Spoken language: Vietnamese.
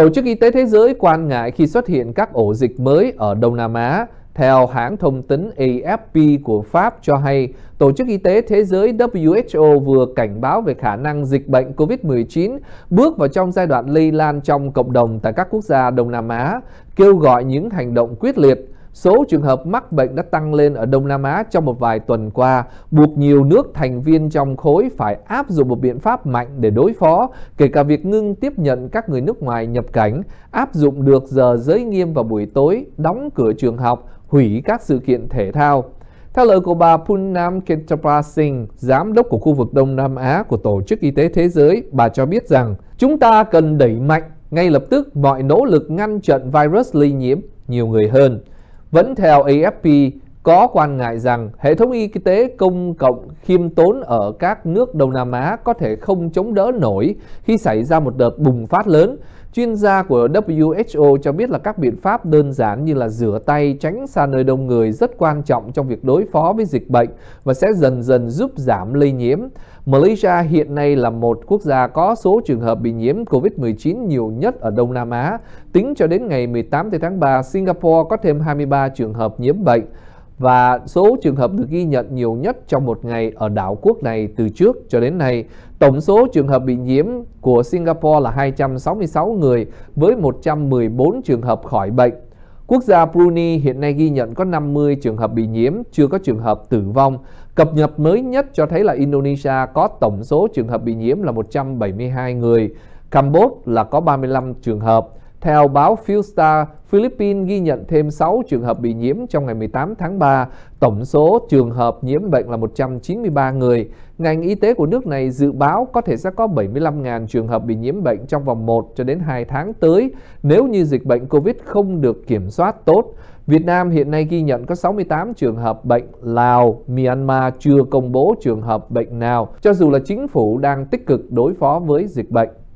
Tổ chức Y tế Thế giới quan ngại khi xuất hiện các ổ dịch mới ở Đông Nam Á. Theo hãng thông tấn AFP của Pháp cho hay, Tổ chức Y tế Thế giới WHO vừa cảnh báo về khả năng dịch bệnh COVID-19 bước vào trong giai đoạn lây lan trong cộng đồng tại các quốc gia Đông Nam Á, kêu gọi những hành động quyết liệt Số trường hợp mắc bệnh đã tăng lên ở Đông Nam Á trong một vài tuần qua, buộc nhiều nước thành viên trong khối phải áp dụng một biện pháp mạnh để đối phó, kể cả việc ngưng tiếp nhận các người nước ngoài nhập cảnh, áp dụng được giờ giới nghiêm vào buổi tối, đóng cửa trường học, hủy các sự kiện thể thao. Theo lời của bà Punam Kentrapa giám đốc của khu vực Đông Nam Á của Tổ chức Y tế Thế giới, bà cho biết rằng chúng ta cần đẩy mạnh ngay lập tức mọi nỗ lực ngăn chặn virus lây nhiễm nhiều người hơn. Vẫn theo AFP, có quan ngại rằng hệ thống y tế công cộng khiêm tốn ở các nước Đông Nam Á có thể không chống đỡ nổi khi xảy ra một đợt bùng phát lớn Chuyên gia của WHO cho biết là các biện pháp đơn giản như là rửa tay, tránh xa nơi đông người rất quan trọng trong việc đối phó với dịch bệnh và sẽ dần dần giúp giảm lây nhiễm. Malaysia hiện nay là một quốc gia có số trường hợp bị nhiễm COVID-19 nhiều nhất ở Đông Nam Á. Tính cho đến ngày 18 tháng 3, Singapore có thêm 23 trường hợp nhiễm bệnh và số trường hợp được ghi nhận nhiều nhất trong một ngày ở đảo quốc này từ trước cho đến nay. Tổng số trường hợp bị nhiễm của Singapore là 266 người với 114 trường hợp khỏi bệnh. Quốc gia Brunei hiện nay ghi nhận có 50 trường hợp bị nhiễm, chưa có trường hợp tử vong. Cập nhật mới nhất cho thấy là Indonesia có tổng số trường hợp bị nhiễm là 172 người, Campuchia là có 35 trường hợp. Theo báo Philstar, Philippines ghi nhận thêm 6 trường hợp bị nhiễm trong ngày 18 tháng 3. Tổng số trường hợp nhiễm bệnh là 193 người. Ngành y tế của nước này dự báo có thể sẽ có 75.000 trường hợp bị nhiễm bệnh trong vòng 1 cho đến 2 tháng tới nếu như dịch bệnh COVID không được kiểm soát tốt. Việt Nam hiện nay ghi nhận có 68 trường hợp bệnh, Lào, Myanmar chưa công bố trường hợp bệnh nào, cho dù là chính phủ đang tích cực đối phó với dịch bệnh.